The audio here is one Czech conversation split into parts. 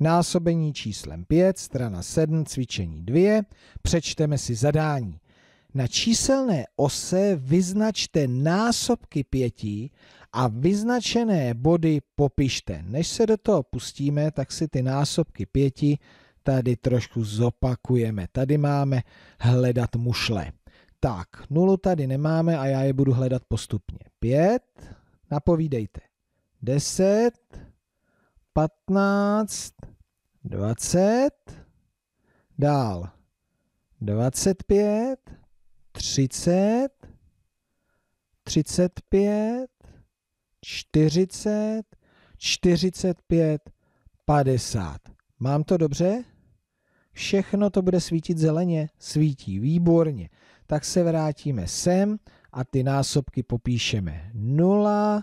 násobení číslem 5, strana 7, cvičení 2, přečteme si zadání. Na číselné ose vyznačte násobky pěti a vyznačené body popište. Než se do toho pustíme, tak si ty násobky pěti tady trošku zopakujeme. Tady máme hledat mušle. Tak, nulu tady nemáme a já je budu hledat postupně. Pět, napovídejte. Deset, 15, 20, dál 25, 30, 35, 40, 45, 50. Mám to dobře? Všechno to bude svítit zeleně. Svítí, výborně. Tak se vrátíme sem a ty násobky popíšeme. 0,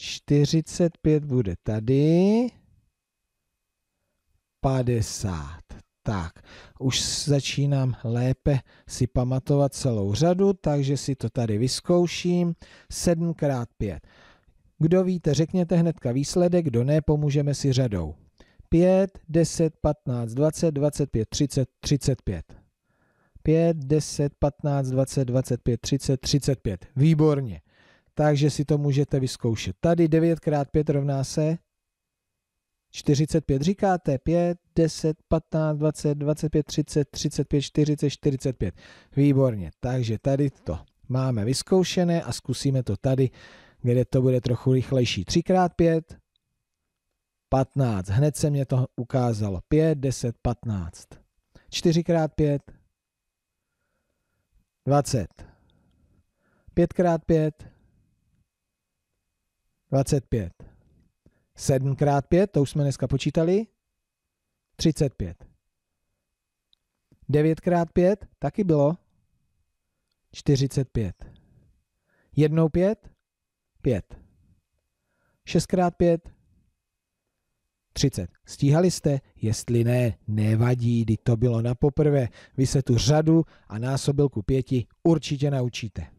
45 bude tady. 50. Tak, už začínám lépe si pamatovat celou řadu, takže si to tady vyzkouším. 7 x 5. Kdo víte, řekněte hnedka výsledek, kdo ne, pomůžeme si řadou. 5, 10, 15, 20, 25, 30, 35. 5, 10, 15, 20, 25, 30, 35. Výborně takže si to můžete vyzkoušet. Tady 9 x 5 rovná se 45 říkáte, 5, 10, 15, 20, 25, 30, 35, 40, 45. Výborně, takže tady to máme vyzkoušené a zkusíme to tady, kde to bude trochu rychlejší. 3x5, 15, hned se mě to ukázalo. 5, 10, 15. 4x5, 20. 5x5, 25. 7 krát 5, to už jsme dneska počítali, 35. 9 krát 5, taky bylo 45. Jednou 5, 5. 6 krát 5, 30. Stíhali jste? Jestli ne, nevadí, kdy to bylo na poprvé. Vy se tu řadu a násobilku pěti určitě naučíte.